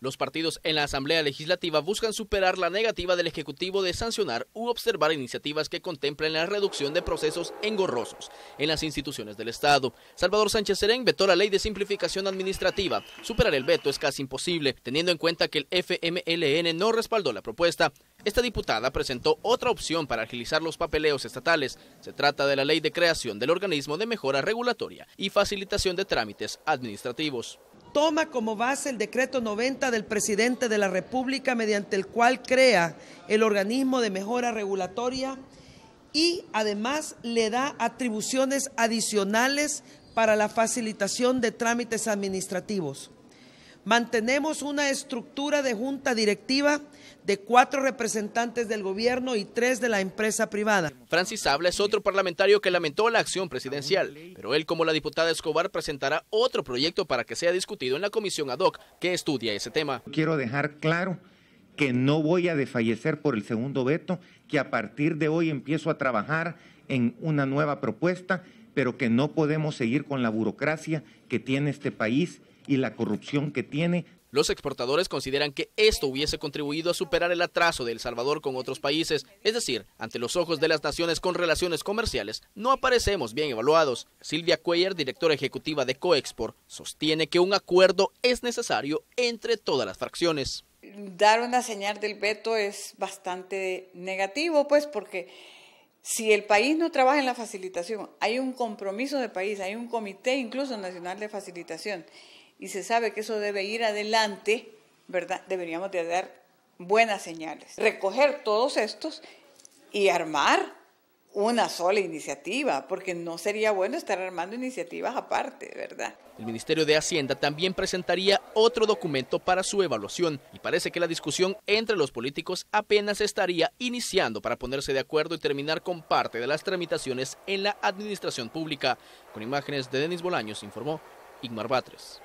Los partidos en la Asamblea Legislativa buscan superar la negativa del Ejecutivo de sancionar u observar iniciativas que contemplen la reducción de procesos engorrosos en las instituciones del Estado. Salvador Sánchez Serén vetó la ley de simplificación administrativa. Superar el veto es casi imposible, teniendo en cuenta que el FMLN no respaldó la propuesta. Esta diputada presentó otra opción para agilizar los papeleos estatales. Se trata de la ley de creación del organismo de mejora regulatoria y facilitación de trámites administrativos toma como base el decreto 90 del presidente de la República mediante el cual crea el organismo de mejora regulatoria y además le da atribuciones adicionales para la facilitación de trámites administrativos. Mantenemos una estructura de junta directiva de cuatro representantes del gobierno y tres de la empresa privada. Francis Habla es otro parlamentario que lamentó la acción presidencial, pero él como la diputada Escobar presentará otro proyecto para que sea discutido en la comisión ad hoc que estudia ese tema. Quiero dejar claro que no voy a desfallecer por el segundo veto, que a partir de hoy empiezo a trabajar en una nueva propuesta, pero que no podemos seguir con la burocracia que tiene este país y la corrupción que tiene. Los exportadores consideran que esto hubiese contribuido a superar el atraso de El Salvador con otros países, es decir, ante los ojos de las naciones con relaciones comerciales, no aparecemos bien evaluados. Silvia Cuellar, directora ejecutiva de Coexport, sostiene que un acuerdo es necesario entre todas las fracciones. Dar una señal del veto es bastante negativo, pues porque si el país no trabaja en la facilitación, hay un compromiso de país, hay un comité incluso nacional de facilitación y se sabe que eso debe ir adelante, ¿verdad? Deberíamos de dar buenas señales. Recoger todos estos y armar una sola iniciativa, porque no sería bueno estar armando iniciativas aparte, ¿verdad? El Ministerio de Hacienda también presentaría otro documento para su evaluación y parece que la discusión entre los políticos apenas estaría iniciando para ponerse de acuerdo y terminar con parte de las tramitaciones en la administración pública. Con imágenes de Denis Bolaños informó Igmar Batres.